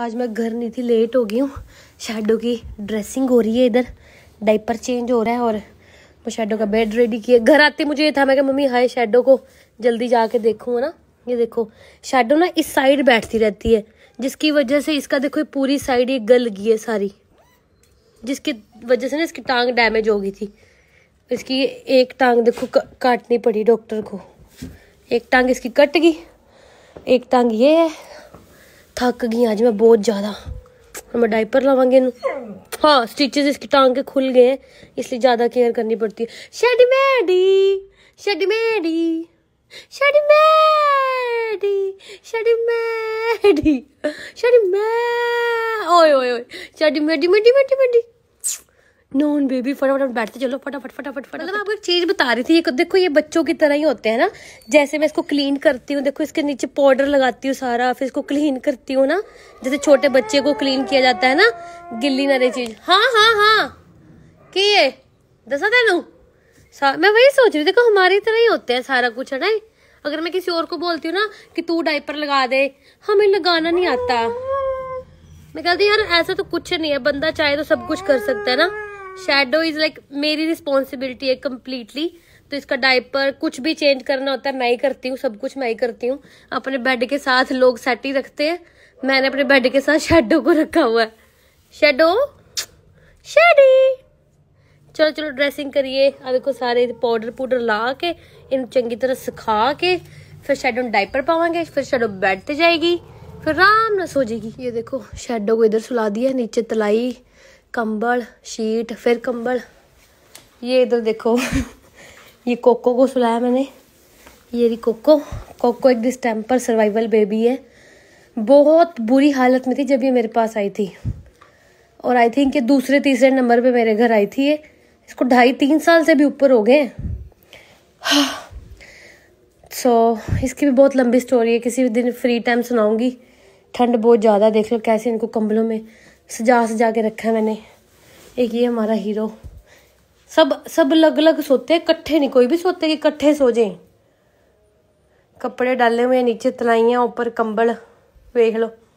आज मैं घर नहीं थी लेट हो गई हूँ शेडो की ड्रेसिंग हो रही है इधर डाइपर चेंज हो रहा है और मैं शेडो का बेड रेडी किया घर आते मुझे ये था मैं मम्मी हाय शेडो को जल्दी जाके देखूँ ना ये देखो शेडो ना इस साइड बैठती रहती है जिसकी वजह से इसका देखो पूरी साइड ये गल गई है सारी जिसकी वजह से ना इसकी टांग डैमेज हो गई थी इसकी एक टांग देखो काटनी पड़ी डॉक्टर को एक टांग इसकी कट गई एक टांग ये है थक गई ਅੱਜ मैं बहुत ज़्यादा हम मैं डाइपर ਲਵਾਂਗੀ ਇਹਨੂੰ हाँ स्टिचेस इसके टांग के खुल गए हैं इसलिए ज़्यादा केयर करनी पड़ती है शडमेडी शडमेडी शडमेडी शडमेडी शडमे ओए ओए ओए शडमेडी मेडी मेडी मेडी नॉन बेबी फटाफट बैठते चलो फटाफट फटाफट फटा मैं मतलब आपको एक चीज बता रही थी देखो ये बच्चों की तरह ही होते हैं ना जैसे मैं इसको क्लीन करती हूँ देखो इसके नीचे पाउडर लगाती हूँ सारा फिर इसको क्लीन करती हूँ ना जैसे छोटे बच्चे को क्लीन किया जाता है ना गिल्ली नरे रही चीज हाँ हाँ हाँ की है दसा तेन मैं वही सोच रही हूँ देखो हमारी तरह ही होते हैं सारा कुछ है ना अगर मैं किसी और को बोलती हूँ ना कि तू डाइपर लगा दे हमें लगाना नहीं आता मैं कहती यार ऐसा तो कुछ नहीं है बंदा चाहे तो सब कुछ कर सकता है ना शेडो इज लाइक मेरी रिस्पॉन्सिबिलिटी है कम्प्लीटली तो इसका डायपर कुछ भी चेंज करना होता है मैं ही करती हूँ सब कुछ मैं ही करती हूँ अपने बेड के साथ लोग सेट ही रखते हैं मैंने अपने बेड के साथ शेडो को रखा हुआ है शेडो शेडी चलो चलो ड्रेसिंग करिए अब को सारे पाउडर पाउडर ला के इन चंगी तरह सिखा के फिर शेडो डायपर पावे फिर शेडो बेड पर जाएगी फिर आराम ना सो जाएगी ये देखो शेडो को इधर सुला दिया नीचे तलाई कंबल शीट फिर कंबल ये इधर देखो ये कोको को सुलाया मैंने ये रही कोको कोको एक डिस्टेम्पर सर्वाइवल बेबी है बहुत बुरी हालत में थी जब ये मेरे पास आई थी और आई थिंक ये दूसरे तीसरे नंबर पे मेरे घर आई थी ये इसको ढाई तीन साल से भी ऊपर हो गए सो so, इसकी भी बहुत लंबी स्टोरी है किसी भी दिन फ्री टाइम सुनाऊंगी ठंड बहुत ज़्यादा देख लो कैसे इनको कंबलों में सजा सजा के रखा है मैंने एक ये हमारा हीरो सब सब अलग अलग सोते हैं नहीं कोई भी सोते कि कट्ठे सो जाए कपड़े डाले हुए नीचे तलाइया ऊपर कंबल वेख लो